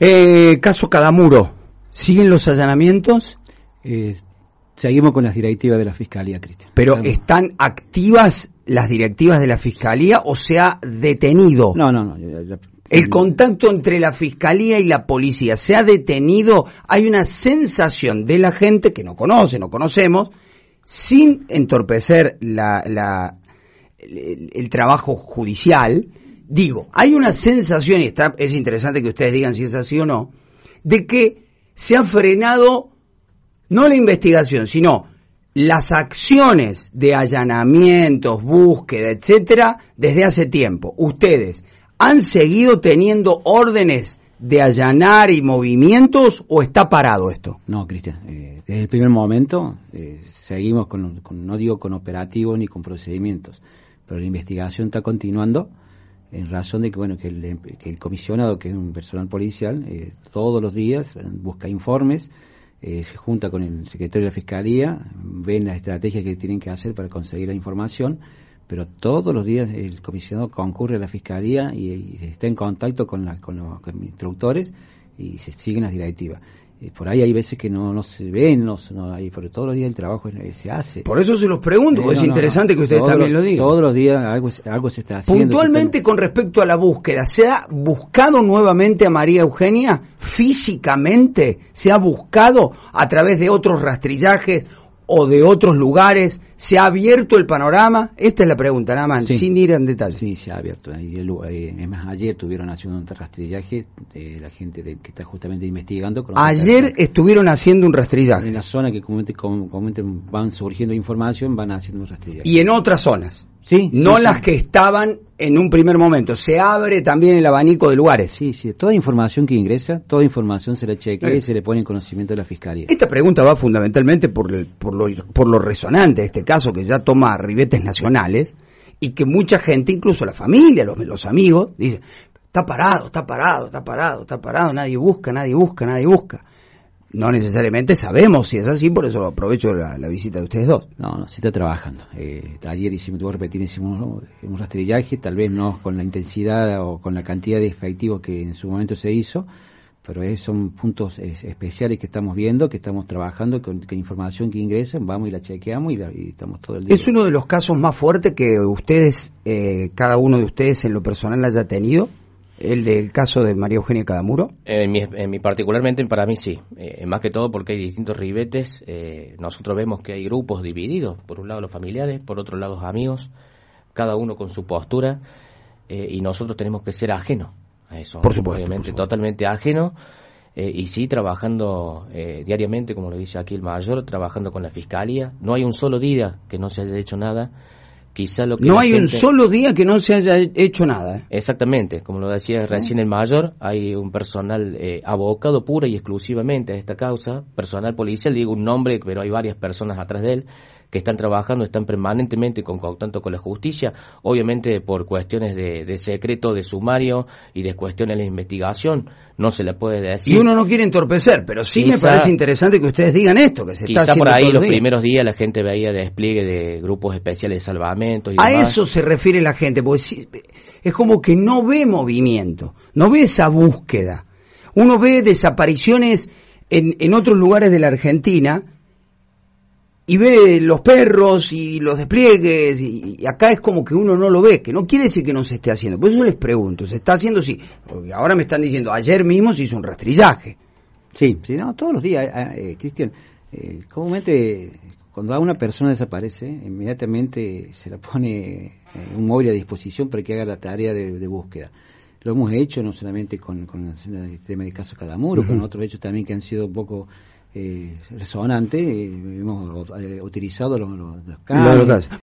Eh, caso Cadamuro, ¿siguen los allanamientos? Eh, seguimos con las directivas de la Fiscalía, Cristian. Pero ¿están activas las directivas de la Fiscalía o se ha detenido? No, no, no. el contacto entre la Fiscalía y la Policía se ha detenido. Hay una sensación de la gente que no conoce, no conocemos, sin entorpecer la, el, trabajo judicial, digo, hay una sensación, y está, es interesante que ustedes digan si es así o no, de que se ha frenado no la investigación, sino las acciones de allanamientos, búsqueda, etcétera, desde hace tiempo. Ustedes han seguido teniendo órdenes de allanar y movimientos o está parado esto? No, Cristian, eh, desde el primer momento eh, seguimos con, con, no digo con operativos ni con procedimientos, pero la investigación está continuando en razón de que bueno que el, comisionado, que es un personal policial, eh, todos los días eh, busca informes, eh, se junta con el secretario de la Fiscalía, ven las estrategias que tienen que hacer para conseguir la información, pero todos los días el comisionado concurre a la Fiscalía y, está en contacto con, con los instructores y se siguen las directivas. Eh, por ahí hay veces que no, no se ven, no, hay, pero todos los días el trabajo eh, se hace. Por eso se los pregunto, es interesante que ustedes también lo digan. Todos los días algo, algo se está haciendo. Puntualmente con respecto a la búsqueda, ¿se ha buscado nuevamente a María Eugenia físicamente? ¿Se ha buscado a través de otros rastrillajes o de otros lugares? ¿Se ha abierto el panorama? Esta es la pregunta, nada más, sin ir en detalle. Sí, se ha abierto. Eh, es más, ayer estuvieron haciendo un rastrillaje de la gente que está justamente investigando. Ayer estuvieron haciendo un rastrillaje. En la zona que comúnmente van surgiendo información, van haciendo un rastrillaje. Y en otras zonas. Sí, no las que estaban en un primer momento. Se abre también el abanico de lugares. Sí, sí. Toda información que ingresa, toda información se la chequea y eh. se le pone en conocimiento de la Fiscalía. Esta pregunta va fundamentalmente por, por, lo, resonante de este caso que ya toma ribetes nacionales y que mucha gente, incluso la familia, los, los amigos, dice, está parado, está parado, está parado, está parado, nadie busca, nadie busca, nadie busca no necesariamente sabemos si es así, por eso aprovecho la, visita de ustedes dos. No, no, se está trabajando. Eh, ayer hicimos, te repetir, un rastrillaje, tal vez no con la intensidad o con la cantidad de efectivos que en su momento se hizo, pero es, son puntos especiales que estamos viendo, que estamos trabajando, con que, información que ingresen, vamos y la chequeamos y, estamos todo el día. ¿Es uno de los casos más fuertes que ustedes, eh, cada uno de ustedes en lo personal haya tenido? el del caso de María Eugenia Cadamuro? En mi, en particularmente, para mí sí. Eh, más que todo porque hay distintos ribetes. Eh, nosotros vemos que hay grupos divididos. Por un lado los familiares, por otro lado los amigos, cada uno con su postura. Eh, y nosotros tenemos que ser ajenos a eso. Por Obviamente, totalmente ajenos. Eh, y sí, trabajando diariamente, como lo dice aquí el mayor, trabajando con la fiscalía. No hay un solo día que no se haya hecho nada lo que no hay un solo día que no se haya hecho nada. ¿eh? Exactamente, como lo decía recién el mayor, hay un personal eh, abocado pura y exclusivamente a esta causa, personal policial, digo un nombre, pero hay varias personas atrás de él, que están trabajando, están permanentemente con, tanto con la justicia, obviamente por cuestiones de, secreto, de sumario y de cuestiones de investigación, no se le puede decir. Y uno no quiere entorpecer, pero sí me parece interesante que ustedes digan esto, que se quizá por ahí los primeros días la gente veía despliegue de grupos especiales de salvamento. a eso se refiere la gente, porque es como que no ve movimiento, no ve esa búsqueda. Uno ve desapariciones en, en otros lugares de la Argentina, y ve los perros y los despliegues y, acá es como que uno no lo ve, que no quiere decir que no se esté haciendo. Por eso les pregunto, ¿se está haciendo? Sí. Ahora me están diciendo, ayer mismo se hizo un rastrillaje. Sí, sí, no, todos los días, eh, eh, eh, Cristian, comúnmente cuando una persona desaparece, inmediatamente se la pone un móvil a disposición para que haga la tarea de, búsqueda. Lo hemos hecho no solamente con, con el tema de caso Calamuro, con otros hechos también que han sido un poco eh, resonante, eh, hemos eh, utilizado los, los,